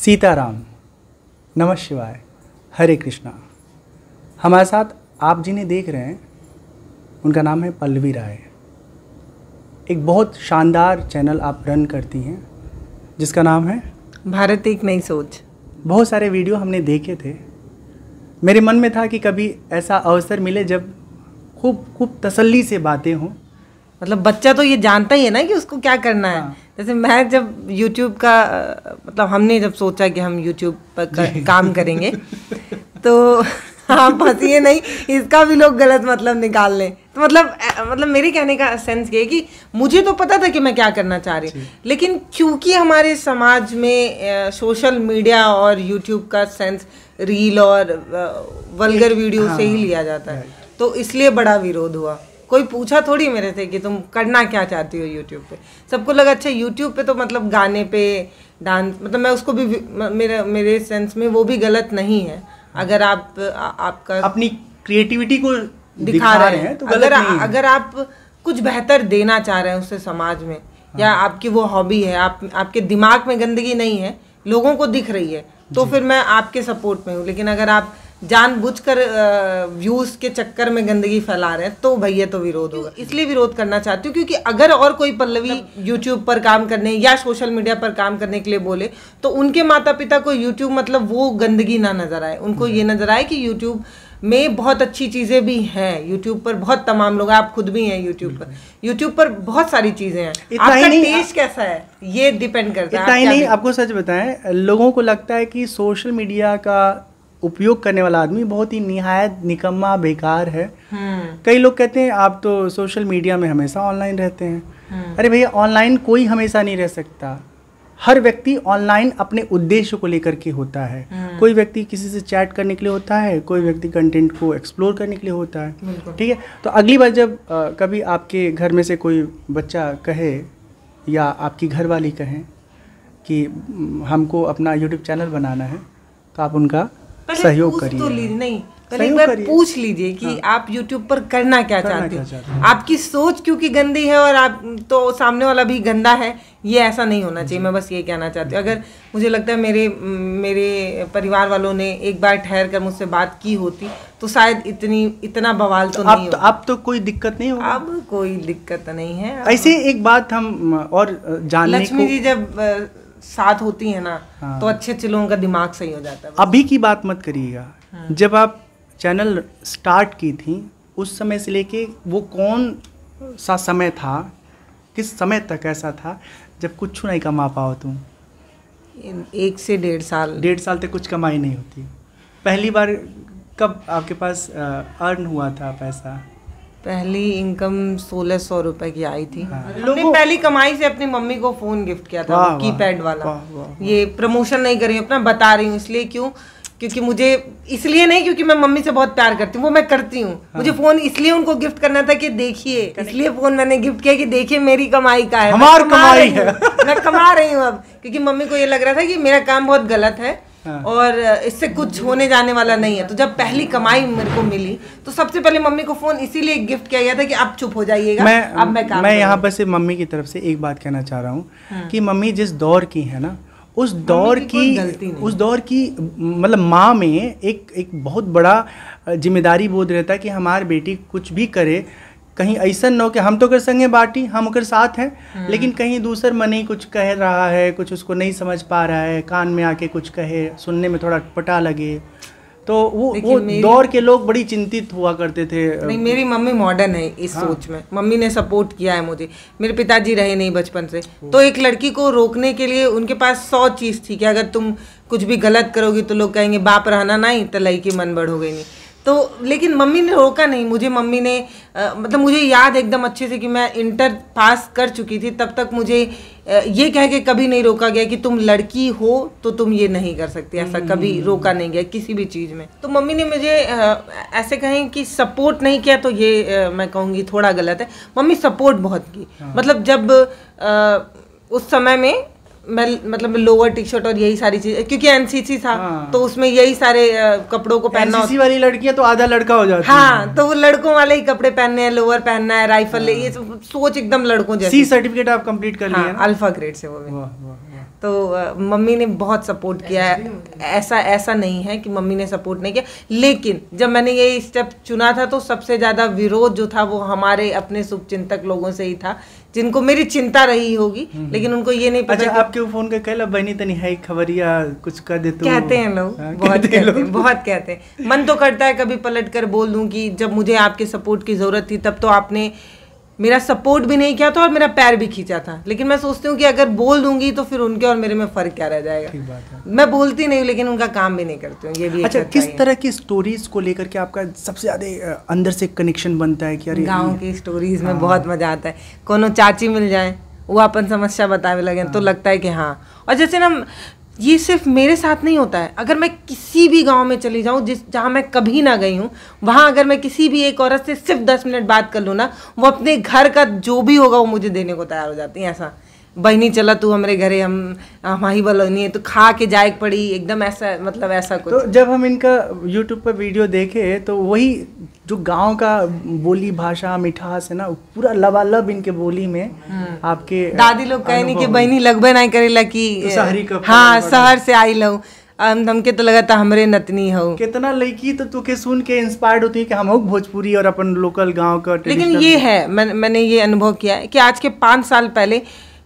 सीताराम नमः शिवाय हरे कृष्णा हमारे साथ आप जिन्हें देख रहे हैं उनका नाम है पल्लवी राय एक बहुत शानदार चैनल आप रन करती हैं जिसका नाम है भारत एक नई सोच बहुत सारे वीडियो हमने देखे थे मेरे मन में था कि कभी ऐसा अवसर मिले जब खूब खूब तसल्ली से बातें हों मतलब बच्चा तो ये जानता ही है ना कि उसको क्या करना है हाँ। जैसे मैं जब YouTube का मतलब हमने जब सोचा कि हम YouTube पर कर, काम करेंगे तो बस ये नहीं इसका भी लोग गलत मतलब निकाल लें तो मतलब मतलब मेरे कहने का सेंस ये कि मुझे तो पता था कि मैं क्या करना चाह रही लेकिन क्योंकि हमारे समाज में सोशल मीडिया और यूट्यूब का सेंस रील और वल्गर वीडियो हाँ, से ही लिया जाता है तो इसलिए बड़ा विरोध हुआ कोई पूछा थोड़ी मेरे से कि तुम करना क्या चाहती हो यूट्यूब पे सबको लगा अच्छा यूट्यूब पे तो मतलब गाने पे डांस मतलब मैं उसको भी मेरे मेरे सेंस में वो भी गलत नहीं है अगर आप आ, आपका अपनी क्रिएटिविटी को दिखा, दिखा रहे हैं तो अगर नहीं। अगर आप कुछ बेहतर देना चाह रहे हैं उससे समाज में हाँ। या आपकी वो हॉबी है आप आपके दिमाग में गंदगी नहीं है लोगों को दिख रही है तो फिर मैं आपके सपोर्ट में हूँ लेकिन अगर आप जानबूझकर व्यूज के चक्कर में गंदगी फैला रहे हैं तो भैया तो विरोध होगा इसलिए विरोध करना चाहती हूँ क्योंकि अगर और कोई पल्लवी यूट्यूब मतलब- पर काम करने या सोशल मीडिया पर काम करने के लिए बोले तो उनके माता पिता को यूट्यूब मतलब वो गंदगी ना नजर आए उनको हम्म। ये नजर आए कि यूट्यूब में बहुत अच्छी चीज़ें भी हैं यूट्यूब पर बहुत तमाम लोग आप खुद भी हैं यूट्यूब पर यूट्यूब हम्म। पर बहुत सारी चीज़ें हैं आपका टेस्ट कैसा है ये डिपेंड करता है इतना ही नहीं आपको सच बताएं लोगों को लगता है कि सोशल मीडिया का उपयोग करने वाला आदमी बहुत ही निहायत निकम्मा बेकार है हम्म। कई लोग कहते हैं आप तो सोशल मीडिया में हमेशा ऑनलाइन रहते हैं हम्म। अरे भैया ऑनलाइन कोई हमेशा नहीं रह सकता हर व्यक्ति ऑनलाइन अपने उद्देश्य को लेकर के होता है हम्म। कोई व्यक्ति किसी से चैट करने के लिए होता है कोई व्यक्ति कंटेंट को एक्सप्लोर करने के लिए होता है ठीक है तो अगली बार जब आ, कभी आपके घर में से कोई बच्चा कहे या आपकी घर वाली कहें कि हमको अपना यूट्यूब चैनल बनाना है तो आप उनका सहयोग तो करिए तो नहीं पहले एक बार पूछ लीजिए कि हाँ। आप YouTube पर करना क्या करना चाहते, क्या चाहते हो आपकी सोच क्योंकि गंदी है और आप तो सामने वाला भी गंदा है ये ऐसा नहीं होना चाहिए मैं बस ये कहना चाहती हूँ अगर मुझे लगता है मेरे मेरे परिवार वालों ने एक बार ठहर कर मुझसे बात की होती तो शायद इतनी इतना बवाल तो, तो नहीं अब तो, अब तो कोई दिक्कत नहीं होगा अब कोई दिक्कत नहीं है ऐसे एक बात हम और जान लक्ष्मी जी जब साथ होती है ना हाँ। तो अच्छे अच्छे लोगों का दिमाग सही हो जाता है अभी की बात मत करिएगा हाँ। जब आप चैनल स्टार्ट की थी उस समय से लेके वो कौन सा समय था किस समय तक ऐसा था जब कुछ नहीं कमा पाओ तुम एक से डेढ़ साल डेढ़ साल तक कुछ कमाई नहीं होती पहली बार कब आपके पास अर्न हुआ था पैसा पहली इनकम सोलह सौ रुपए की आई थी हाँ। हमने पहली कमाई से अपनी मम्मी को फोन गिफ्ट किया था की पैड वाला वा, वा, ये प्रमोशन नहीं करी अपना बता रही हूँ इसलिए क्यों क्योंकि मुझे इसलिए नहीं क्योंकि मैं मम्मी से बहुत प्यार करती हूँ वो मैं करती हूँ हाँ। मुझे फोन इसलिए उनको गिफ्ट करना था कि देखिए इसलिए फोन मैंने गिफ्ट किया कि देखिए मेरी कमाई का है हमारी है मैं कमा रही हूँ अब क्योंकि मम्मी को ये लग रहा था कि मेरा काम बहुत गलत है हाँ। और इससे कुछ होने जाने वाला नहीं है तो जब पहली कमाई मेरे को मिली तो सबसे पहले मम्मी को फोन इसीलिए गिफ्ट किया गया था कि आप चुप हो जाइएगा मैं अब मैं काम मैं यहाँ पर सिर्फ मम्मी की तरफ से एक बात कहना चाह रहा हूँ हाँ। कि मम्मी जिस दौर की है ना उस दौर की, की उस दौर की मतलब माँ में एक एक बहुत बड़ा जिम्मेदारी बोध रहता है कि हमारी बेटी कुछ भी करे कहीं ऐसा न हो कि हम तो कर संगे बाटी हम कर साथ हैं हम्म। लेकिन कहीं दूसर मन ही कुछ कह रहा है कुछ उसको नहीं समझ पा रहा है कान में आके कुछ कहे सुनने में थोड़ा पटा लगे तो वो वो दौर के लोग बड़ी चिंतित हुआ करते थे नहीं मेरी मम्मी मॉडर्न है इस हाँ। सोच में मम्मी ने सपोर्ट किया है मुझे मेरे पिताजी रहे नहीं बचपन से तो एक लड़की को रोकने के लिए उनके पास सौ चीज़ थी कि अगर तुम कुछ भी गलत करोगी तो लोग कहेंगे बाप रहना नहीं तो लड़की मन बढ़ोगे नहीं तो लेकिन मम्मी ने रोका नहीं मुझे मम्मी ने आ, मतलब मुझे याद एकदम अच्छे से कि मैं इंटर पास कर चुकी थी तब तक मुझे आ, ये कह के कभी नहीं रोका गया कि तुम लड़की हो तो तुम ये नहीं कर सकती ऐसा कभी हम्म। रोका नहीं गया किसी भी चीज़ में तो मम्मी ने मुझे आ, ऐसे कहें कि सपोर्ट नहीं किया तो ये आ, मैं कहूँगी थोड़ा गलत है मम्मी सपोर्ट बहुत की हाँ। मतलब जब आ, उस समय में मैं मतलब लोअर टी शर्ट और यही सारी चीज क्योंकि एनसीसी था हाँ। तो उसमें यही सारे कपड़ों को पहनना एनसीसी वाली लड़कियां तो आधा लड़का हो जाती हाँ है तो वो लड़कों वाले ही कपड़े पहनने हैं लोअर पहनना है राइफल हाँ। ले ये सोच एकदम लड़कों जैसी सर्टिफिकेट आप कंप्लीट कर हाँ, अल्फा ग्रेड से वो भी तो मम्मी ने बहुत सपोर्ट किया है ऐसा ऐसा नहीं है कि मम्मी ने सपोर्ट नहीं किया लेकिन जब मैंने ये स्टेप चुना था तो सबसे ज़्यादा विरोध जो था वो हमारे अपने शुभ लोगों से ही था जिनको मेरी चिंता रही होगी हम्म, हम्म। लेकिन उनको ये नहीं पता अच्छा आपके फोन के कहला बहनी तनी है खबरिया कुछ कर देते कहते हैं लोग हाँ, बहुत कहते हैं बहुत कहते हैं मन तो करता है कभी पलट कर बोल दूं कि जब मुझे आपके सपोर्ट की जरूरत थी तब तो आपने मेरा सपोर्ट भी नहीं किया था और मेरा पैर भी खींचा था लेकिन मैं सोचती हूँ कि अगर बोल दूंगी तो फिर उनके और मेरे में फर्क क्या रह जाएगा बात है। मैं बोलती नहीं हूँ लेकिन उनका काम भी नहीं करती हूँ ये भी अच्छा, अच्छा किस तरह की स्टोरीज को लेकर के आपका सबसे ज्यादा अंदर से कनेक्शन बनता है कि अरे गाँव की स्टोरीज में हाँ। बहुत मजा आता है कोनो चाची मिल जाए वो अपन समस्या बताने लगे तो हाँ। लगता है कि हाँ और जैसे ना ये सिर्फ मेरे साथ नहीं होता है अगर मैं किसी भी गांव में चली जाऊं जिस जहां मैं कभी ना गई हूं वहां अगर मैं किसी भी एक औरत से सिर्फ दस मिनट बात कर लूँ ना वो अपने घर का जो भी होगा वो मुझे देने को तैयार हो जाती है ऐसा बहनी चला तू हमारे घरे हम हमारी बलोनी है तो खा के जाए पड़ी एकदम ऐसा मतलब ऐसा कुछ तो जब हम इनका यूट्यूब पर वीडियो देखे तो वही जो गांव का बोली भाषा मिठास है ना पूरा लबालब इनके बोली में हम्म। आपके दादी लोग कहे नहीं कि बहनी लगभग नहीं करेला की तो हाँ शहर से आई लो हमके तो लगा था हमरे नतनी हो कितना लड़की तो तुके सुन के इंस्पायर्ड होती है कि हम भोजपुरी और अपन लोकल गांव का लेकिन ये है मैं, मैंने ये अनुभव किया है कि आज के पाँच साल पहले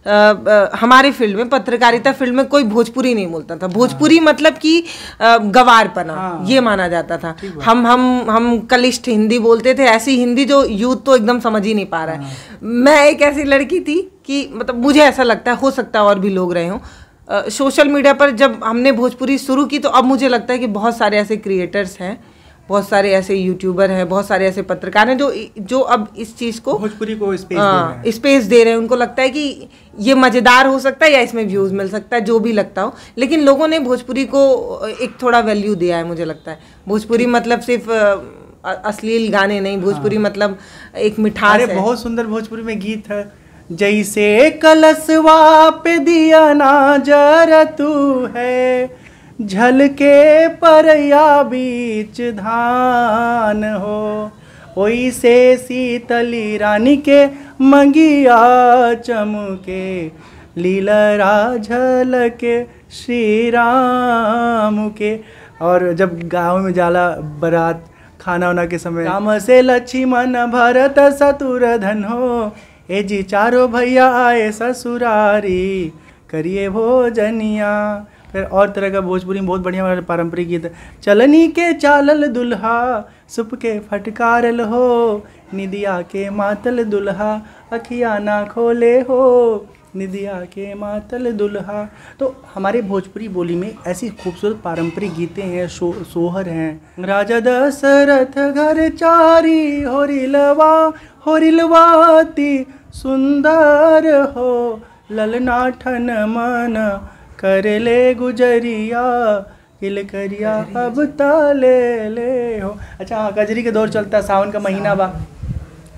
आ, हमारे फील्ड में पत्रकारिता फील्ड में कोई भोजपुरी नहीं बोलता था भोजपुरी हाँ। मतलब कि गवारपना हाँ। ये माना जाता था हम हम हम कलिष्ठ हिंदी बोलते थे ऐसी हिंदी जो यूथ तो एकदम समझ ही नहीं पा रहा है हाँ। मैं एक ऐसी लड़की थी कि मतलब मुझे ऐसा लगता है हो सकता है और भी लोग रहे हों सोशल मीडिया पर जब हमने भोजपुरी शुरू की तो अब मुझे लगता है कि बहुत सारे ऐसे क्रिएटर्स हैं बहुत सारे ऐसे यूट्यूबर हैं बहुत सारे ऐसे पत्रकार हैं जो जो अब इस चीज़ को भोजपुरी को स्पेस आ, दे स्पेस हाँ, दे रहे हैं उनको लगता है कि ये मज़ेदार हो सकता है या इसमें व्यूज़ मिल सकता है जो भी लगता हो लेकिन लोगों ने भोजपुरी को एक थोड़ा वैल्यू दिया है मुझे लगता है भोजपुरी मतलब सिर्फ अश्लील गाने नहीं भोजपुरी हाँ। मतलब एक मिठास अरे बहुत सुंदर भोजपुरी में गीत है जैसे कलसवा पे दिया ना जरा तू है झलके पर या बीच धान हो ओई से सीतली रानी के मंगिया चमके लीलरा झलके श्री राम के और जब गांव में जाला बारात खाना उना के समय राम से लक्ष्मण भरत सतुर धन हो ए जी चारो भैया आए ससुरारी करिए भोजनिया फिर और तरह का भोजपुरी में बहुत बढ़िया हमारा पारंपरिक गीत चलनी के चालल दुल्हा सुप के फटकारल हो निदिया के मातल दुल्हा अखिया ना खोले हो निदिया के मातल दुल्हा तो हमारे भोजपुरी बोली में ऐसी खूबसूरत पारंपरिक गीतें हैं सो, सोहर हैं राजा दशरथ घर चारी होरिलवा होरिलवाती सुंदर हो ललनाठन मन कर ले गुजरिया किल करिया अब ताले ले हो अच्छा हाँ कजरी के दौर चलता है सावन का महीना बा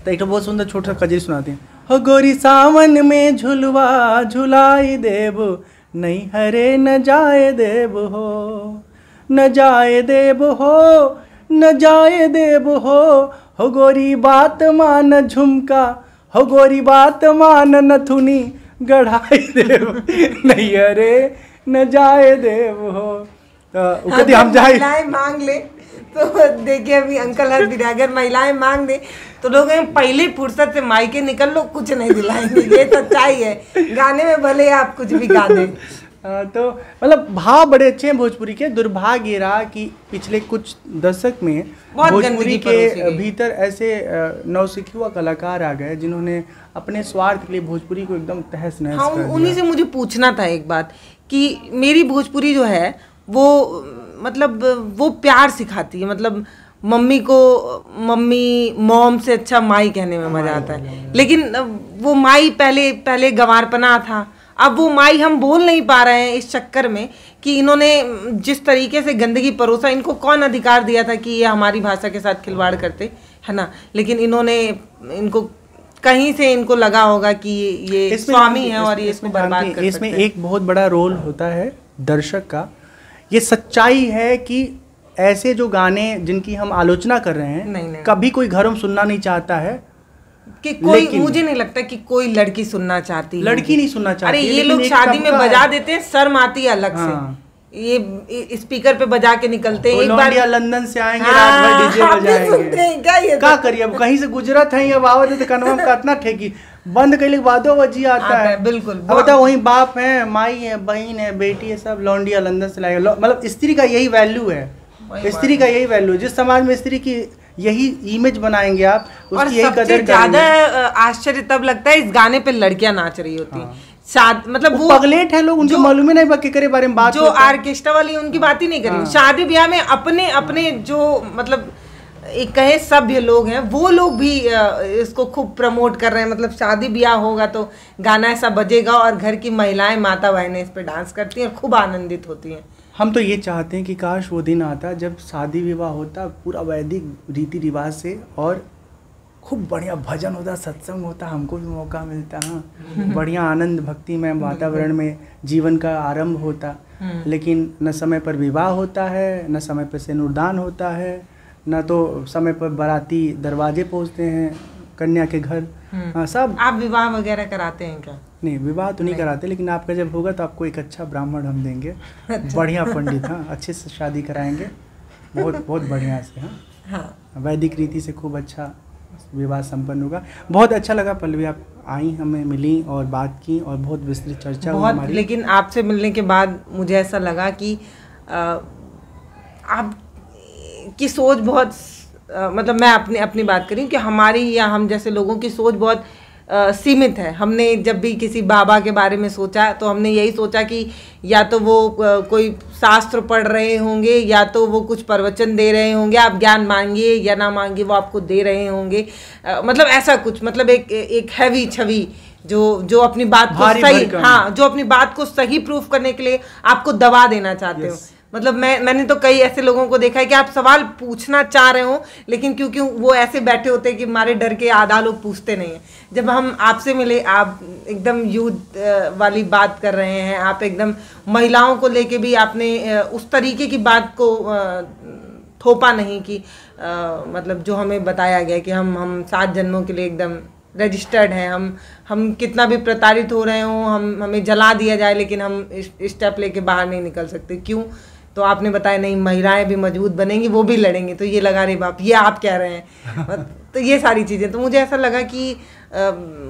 तो एक तो बहुत सुंदर छोटा सा कजरी सुनाते हैं हो गोरी सावन में झुलवा झुलाई देव नहीं हरे न जाए देव हो न जाए देव हो न जाए देव हो हो गोरी बात मान झुमका हो गोरी बात मान न थुनी गढ़ाई देव नहीं अरे न जाए देव हो तो हम जाए मांग ले तो देखिए अभी अंकल हर अगर महिलाएं मांग दे तो लोग पहले फुर्सत से मायके निकल लो कुछ नहीं दिलाएंगे ये सच्चाई तो है गाने में भले आप कुछ भी गा दें तो मतलब भाव बड़े अच्छे हैं भोजपुरी के दुर्भाग्य रहा कि पिछले कुछ दशक में भोजपुरी के भीतर ऐसे नौसिखुआ कलाकार आ गए जिन्होंने अपने स्वार्थ के लिए भोजपुरी को एकदम तहस नहस हाँ, उन्हीं से मुझे पूछना था एक बात कि मेरी भोजपुरी जो है वो मतलब वो प्यार सिखाती है मतलब मम्मी को मम्मी मॉम से अच्छा माई कहने में मजा आता है लेकिन वो माई पहले पहले गंवारपना था अब वो माई हम बोल नहीं पा रहे हैं इस चक्कर में कि इन्होंने जिस तरीके से गंदगी परोसा इनको कौन अधिकार दिया था कि ये हमारी भाषा के साथ खिलवाड़ करते है ना लेकिन इन्होंने इनको कहीं से इनको लगा होगा कि ये स्वामी है और ये इसको बर्बाद कर इसमें एक बहुत बड़ा रोल होता है दर्शक का ये सच्चाई है कि ऐसे जो गाने जिनकी हम आलोचना कर रहे हैं नहीं, नहीं। कभी कोई घर सुनना नहीं चाहता है कि कोई मुझे नहीं लगता कि कोई लड़की सुनना चाहती लड़की नहीं सुनना चाहती अरे ये लोग शादी में बजा देते हैं शर्म आती है अलग से हाँ। ये स्पीकर पे बजा के निकलते हैं एक बार लंदन से आएंगे हाँ, रात भर डीजे बजाएंगे क्या ये क्या तो? करिए अब कहीं से गुजरात है अब आवा देते तो कन्फर्म कितना ठेकी बंद कर लिए बादो वजी आता, आता है बिल्कुल बता वही बाप है माई है बहन है बेटी है सब लौंडिया लंदन से लाएगा मतलब स्त्री का यही वैल्यू है स्त्री का यही वैल्यू जिस समाज में स्त्री की यही इमेज बनाएंगे आप उसकी यही कदर ज्यादा आश्चर्य तब लगता है इस गाने पे लड़कियां नाच रही होती हाँ। साथ, मतलब वो पगलेट है लोग उनको मालूम ही नहीं करे बारे में बात जो आर्केस्ट्रा वाली उनकी बात ही नहीं करी हाँ। शादी ब्याह में अपने अपने जो मतलब एक कहे सभ्य लोग हैं वो लोग भी इसको खूब प्रमोट कर रहे हैं मतलब शादी ब्याह होगा तो गाना ऐसा बजेगा और घर की महिलाएं माता बहनें इस पर डांस करती हैं और खूब आनंदित होती हैं हम तो ये चाहते हैं कि काश वो दिन आता जब शादी विवाह होता पूरा वैदिक रीति रिवाज से और खूब बढ़िया भजन होता सत्संग होता हमको भी मौका मिलता हाँ बढ़िया आनंद भक्ति में वातावरण में जीवन का आरंभ होता हम्म। लेकिन न समय पर विवाह होता है न समय पर सिनुरदान होता है न तो समय पर बाराती दरवाजे पहुँचते हैं कन्या के घर आ, हम्म। हाँ, सब आप विवाह वगैरह कराते हैं क्या नहीं विवाह तो नहीं, नहीं कराते लेकिन आपका जब होगा तो आपको एक अच्छा ब्राह्मण हम देंगे अच्छा। बढ़िया पंडित हाँ अच्छे से शादी कराएंगे बहुत बहुत बढ़िया से हाँ, हाँ। वैदिक रीति से खूब अच्छा विवाह संपन्न होगा बहुत अच्छा लगा पल्लवी आप आई हमें मिली और बात की और बहुत विस्तृत चर्चा बहुत, लेकिन आपसे मिलने के बाद मुझे ऐसा लगा कि आ, आप की सोच बहुत आ, मतलब मैं अपने अपनी बात करी कि हमारी या हम जैसे लोगों की सोच बहुत आ, सीमित है हमने जब भी किसी बाबा के बारे में सोचा तो हमने यही सोचा कि या तो वो आ, कोई शास्त्र पढ़ रहे होंगे या तो वो कुछ प्रवचन दे रहे होंगे आप ज्ञान मांगिए या ना मांगिए वो आपको दे रहे होंगे आ, मतलब ऐसा कुछ मतलब एक एक हैवी छवि जो जो अपनी बात को सही हाँ जो अपनी बात को सही प्रूफ करने के लिए आपको दबा देना चाहते हो मतलब मैं मैंने तो कई ऐसे लोगों को देखा है कि आप सवाल पूछना चाह रहे हो लेकिन क्योंकि वो ऐसे बैठे होते हैं कि हमारे डर के आधा लोग पूछते नहीं हैं जब हम आपसे मिले आप एकदम यूथ वाली बात कर रहे हैं आप एकदम महिलाओं को लेके भी आपने उस तरीके की बात को थोपा नहीं कि मतलब जो हमें बताया गया कि हम हम सात जन्मों के लिए एकदम रजिस्टर्ड हैं हम हम कितना भी प्रताड़ित हो रहे हों हम हमें जला दिया जाए लेकिन हम स्टेप लेके बाहर नहीं निकल सकते क्यों तो आपने बताया नहीं महिलाएं भी मजबूत बनेंगी वो भी लड़ेंगी तो ये लगा रहे बाप ये आप कह रहे हैं तो ये सारी चीज़ें तो मुझे ऐसा लगा कि आ,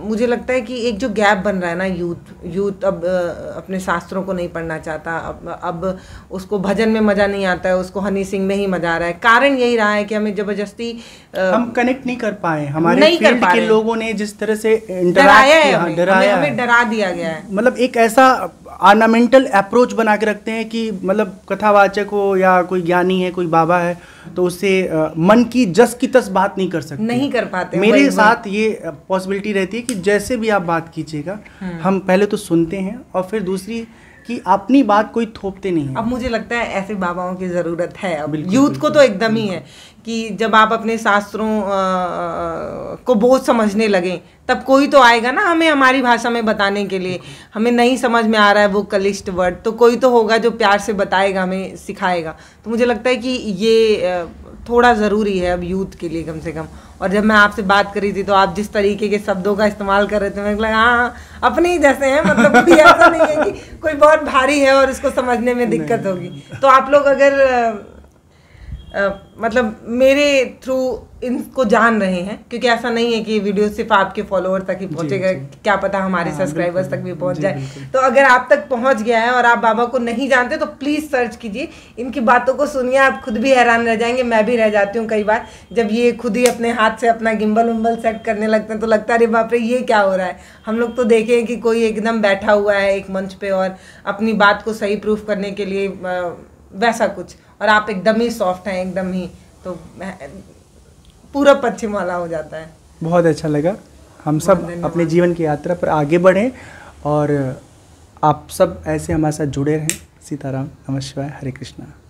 मुझे लगता है कि एक जो गैप बन रहा है ना यूथ यूथ अब आ, अपने शास्त्रों को नहीं पढ़ना चाहता अब अब उसको भजन में मज़ा नहीं आता है उसको हनी सिंह में ही मज़ा आ रहा है कारण यही रहा है कि हमें ज़बरदस्ती हम कनेक्ट नहीं कर पाए हमारे नहीं कर पाए लोगों ने जिस तरह से डराया है डराया हमें डरा दिया गया है मतलब एक ऐसा आर्नामेंटल अप्रोच बना के रखते हैं कि मतलब कथावाचक हो या कोई ज्ञानी है कोई बाबा है तो उससे मन की जस की तस बात नहीं कर सकते नहीं कर पाते मेरे साथ ये पॉसिबिलिटी रहती है कि जैसे भी आप बात कीजिएगा हम्म। हम पहले तो सुनते हैं और फिर दूसरी कि अपनी बात कोई थोपते नहीं है अब मुझे लगता है ऐसे बाबाओं की ज़रूरत है अब यूथ को तो एकदम ही है कि जब आप अपने शास्त्रों को बहुत समझने लगे तब कोई तो आएगा ना हमें हमारी भाषा में बताने के लिए हमें नहीं समझ में आ रहा है वो कलिष्ट वर्ड तो कोई तो होगा जो प्यार से बताएगा हमें सिखाएगा तो मुझे लगता है कि ये थोड़ा ज़रूरी है अब यूथ के लिए कम से कम और जब मैं आपसे बात करी थी तो आप जिस तरीके के शब्दों का इस्तेमाल कर रहे थे मैं लगा हाँ अपने ही जैसे हैं मतलब कोई ऐसा नहीं है कि कोई बहुत भारी है और इसको समझने में दिक्कत होगी तो आप लोग अगर मतलब मेरे थ्रू इनको जान रहे हैं क्योंकि ऐसा नहीं है कि वीडियो सिर्फ आपके फॉलोअर तक ही पहुंचेगा क्या पता हमारे सब्सक्राइबर्स हाँ, तक भी पहुंच जाए तो अगर आप तक पहुंच गया है और आप बाबा को नहीं जानते तो प्लीज़ सर्च कीजिए इनकी बातों को सुनिए आप खुद भी हैरान रह जाएंगे मैं भी रह जाती हूँ कई बार जब ये खुद ही अपने हाथ से अपना गिम्बल उम्बल सेट करने लगते हैं तो लगता है अरे बाप रे ये क्या हो रहा है हम लोग तो देखे कि कोई एकदम बैठा हुआ है एक मंच पे और अपनी बात को सही प्रूफ करने के लिए वैसा कुछ और आप एकदम ही सॉफ्ट हैं एकदम ही तो पूरा पश्चिम वाला हो जाता है बहुत अच्छा लगा हम सब अपने जीवन की यात्रा पर आगे बढ़ें और आप सब ऐसे हमारे साथ जुड़े रहें सीताराम नमः शिवाय हरे कृष्णा